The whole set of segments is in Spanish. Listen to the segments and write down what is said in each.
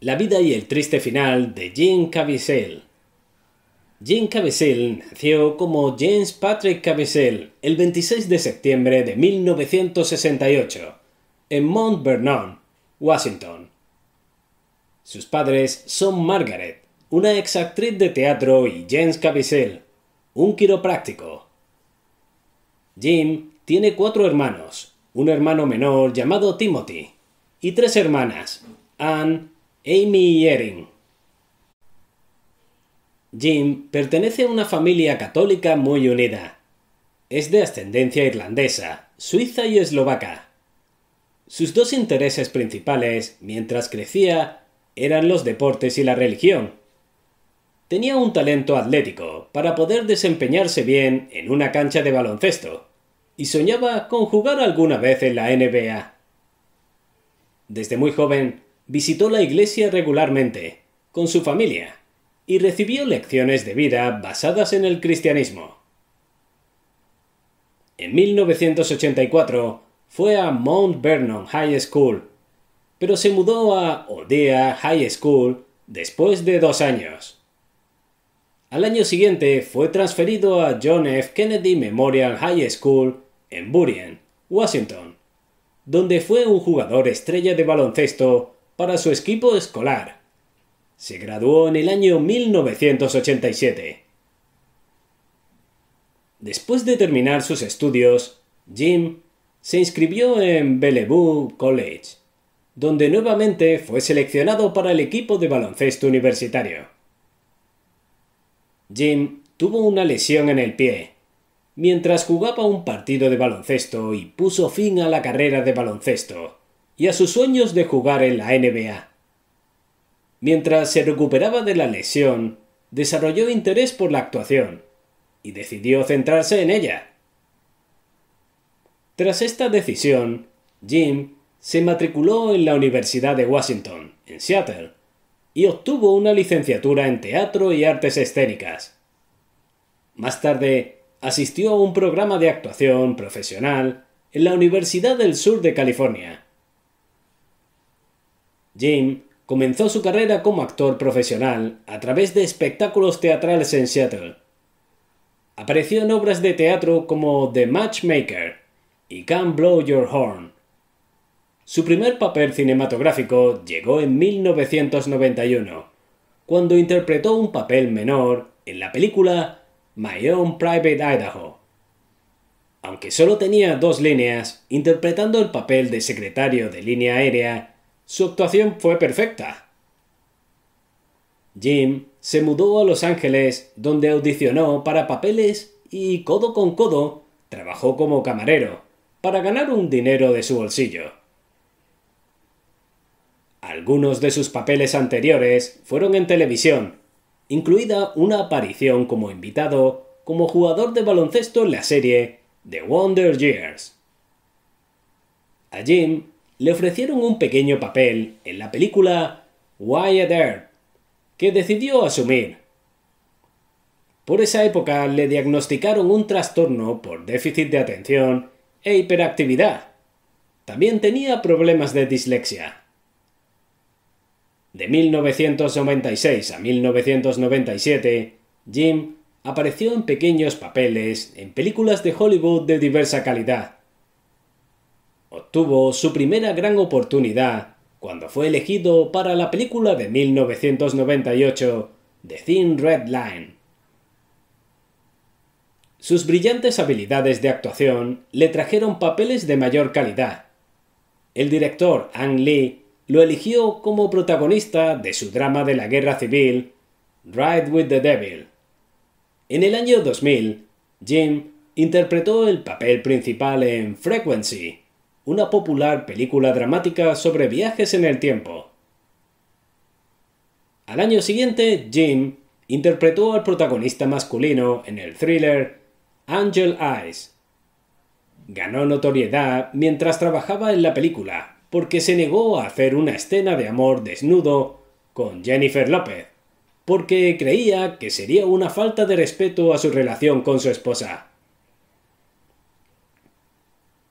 La vida y el triste final de Jim Caviezel. Jim Caviezel nació como James Patrick Caviezel el 26 de septiembre de 1968 en Mount Vernon, Washington. Sus padres son Margaret, una exactriz de teatro, y James Caviezel, un quiropráctico. Jim tiene cuatro hermanos, un hermano menor llamado Timothy, y tres hermanas, Anne, Amy y Jim pertenece a una familia católica muy unida. Es de ascendencia irlandesa, suiza y eslovaca. Sus dos intereses principales, mientras crecía, eran los deportes y la religión. Tenía un talento atlético para poder desempeñarse bien en una cancha de baloncesto, y soñaba con jugar alguna vez en la NBA. Desde muy joven, visitó la iglesia regularmente, con su familia, y recibió lecciones de vida basadas en el cristianismo. En 1984 fue a Mount Vernon High School, pero se mudó a Odea High School después de dos años. Al año siguiente fue transferido a John F. Kennedy Memorial High School en Burien, Washington, donde fue un jugador estrella de baloncesto para su equipo escolar. Se graduó en el año 1987. Después de terminar sus estudios, Jim se inscribió en Bellevue College, donde nuevamente fue seleccionado para el equipo de baloncesto universitario. Jim tuvo una lesión en el pie mientras jugaba un partido de baloncesto y puso fin a la carrera de baloncesto y a sus sueños de jugar en la NBA. Mientras se recuperaba de la lesión, desarrolló interés por la actuación y decidió centrarse en ella. Tras esta decisión, Jim se matriculó en la Universidad de Washington, en Seattle, y obtuvo una licenciatura en teatro y artes escénicas. Más tarde, asistió a un programa de actuación profesional en la Universidad del Sur de California Jim comenzó su carrera como actor profesional a través de espectáculos teatrales en Seattle. Apareció en obras de teatro como The Matchmaker y Can't Blow Your Horn. Su primer papel cinematográfico llegó en 1991, cuando interpretó un papel menor en la película My Own Private Idaho. Aunque solo tenía dos líneas, interpretando el papel de secretario de línea aérea su actuación fue perfecta. Jim se mudó a Los Ángeles, donde audicionó para papeles y codo con codo trabajó como camarero para ganar un dinero de su bolsillo. Algunos de sus papeles anteriores fueron en televisión, incluida una aparición como invitado como jugador de baloncesto en la serie The Wonder Years. A Jim le ofrecieron un pequeño papel en la película a Earp, que decidió asumir. Por esa época le diagnosticaron un trastorno por déficit de atención e hiperactividad. También tenía problemas de dislexia. De 1996 a 1997, Jim apareció en pequeños papeles en películas de Hollywood de diversa calidad, obtuvo su primera gran oportunidad cuando fue elegido para la película de 1998, The Thin Red Line. Sus brillantes habilidades de actuación le trajeron papeles de mayor calidad. El director Ang Lee lo eligió como protagonista de su drama de la guerra civil, Ride with the Devil. En el año 2000, Jim interpretó el papel principal en Frequency, una popular película dramática sobre viajes en el tiempo. Al año siguiente, Jim interpretó al protagonista masculino en el thriller Angel Eyes. Ganó notoriedad mientras trabajaba en la película porque se negó a hacer una escena de amor desnudo con Jennifer López, porque creía que sería una falta de respeto a su relación con su esposa.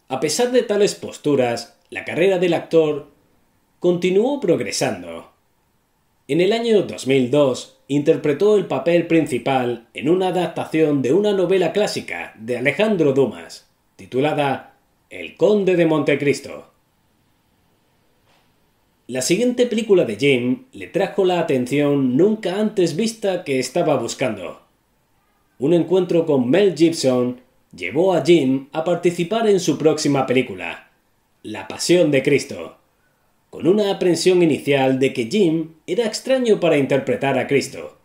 A pesar de tales posturas, la carrera del actor continuó progresando. En el año 2002 interpretó el papel principal en una adaptación de una novela clásica de Alejandro Dumas, titulada El Conde de Montecristo. La siguiente película de Jim le trajo la atención nunca antes vista que estaba buscando. Un encuentro con Mel Gibson llevó a Jim a participar en su próxima película, La Pasión de Cristo, con una aprensión inicial de que Jim era extraño para interpretar a Cristo.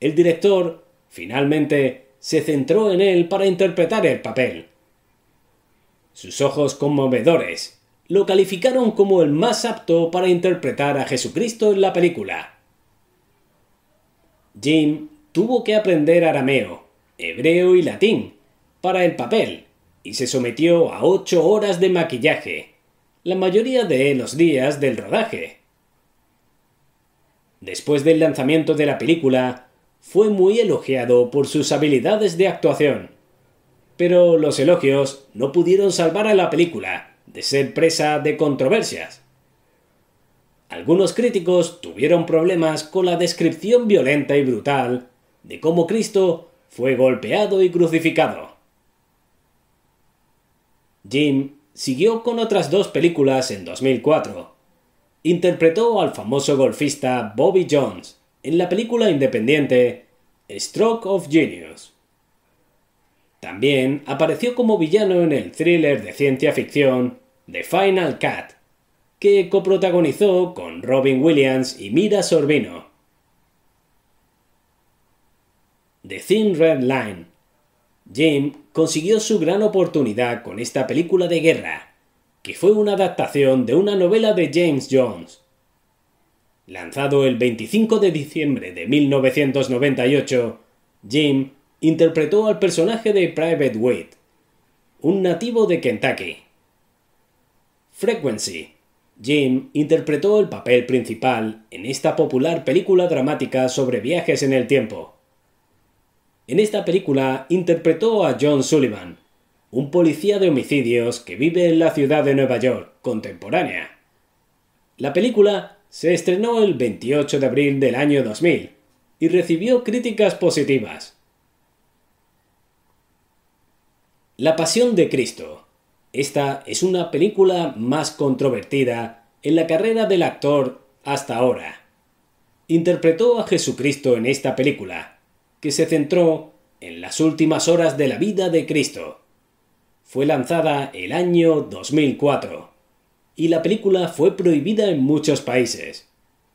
El director, finalmente, se centró en él para interpretar el papel. Sus ojos conmovedores lo calificaron como el más apto para interpretar a Jesucristo en la película. Jim tuvo que aprender arameo, hebreo y latín para el papel y se sometió a ocho horas de maquillaje, la mayoría de los días del rodaje. Después del lanzamiento de la película, fue muy elogiado por sus habilidades de actuación. Pero los elogios no pudieron salvar a la película de ser presa de controversias. Algunos críticos tuvieron problemas con la descripción violenta y brutal de cómo Cristo fue golpeado y crucificado. Jim siguió con otras dos películas en 2004. Interpretó al famoso golfista Bobby Jones en la película independiente Stroke of Genius. También apareció como villano en el thriller de ciencia ficción The Final Cut, que coprotagonizó con Robin Williams y Mira Sorbino. The Thin Red Line Jim consiguió su gran oportunidad con esta película de guerra, que fue una adaptación de una novela de James Jones. Lanzado el 25 de diciembre de 1998, Jim interpretó al personaje de Private Wade, un nativo de Kentucky. Frequency. Jim interpretó el papel principal en esta popular película dramática sobre viajes en el tiempo. En esta película interpretó a John Sullivan, un policía de homicidios que vive en la ciudad de Nueva York contemporánea. La película se estrenó el 28 de abril del año 2000 y recibió críticas positivas. La Pasión de Cristo. Esta es una película más controvertida en la carrera del actor hasta ahora. Interpretó a Jesucristo en esta película que se centró en las últimas horas de la vida de Cristo. Fue lanzada el año 2004 y la película fue prohibida en muchos países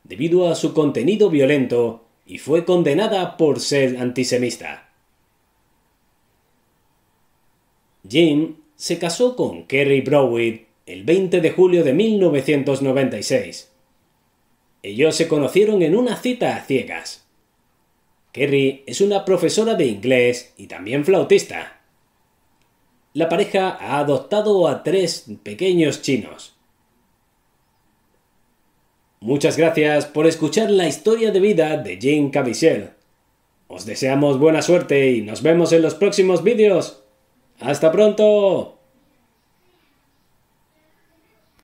debido a su contenido violento y fue condenada por ser antisemista. Jim se casó con Kerry Browitt el 20 de julio de 1996. Ellos se conocieron en una cita a ciegas. Kerry es una profesora de inglés y también flautista. La pareja ha adoptado a tres pequeños chinos. Muchas gracias por escuchar la historia de vida de Jean Cavichel. Os deseamos buena suerte y nos vemos en los próximos vídeos. ¡Hasta pronto!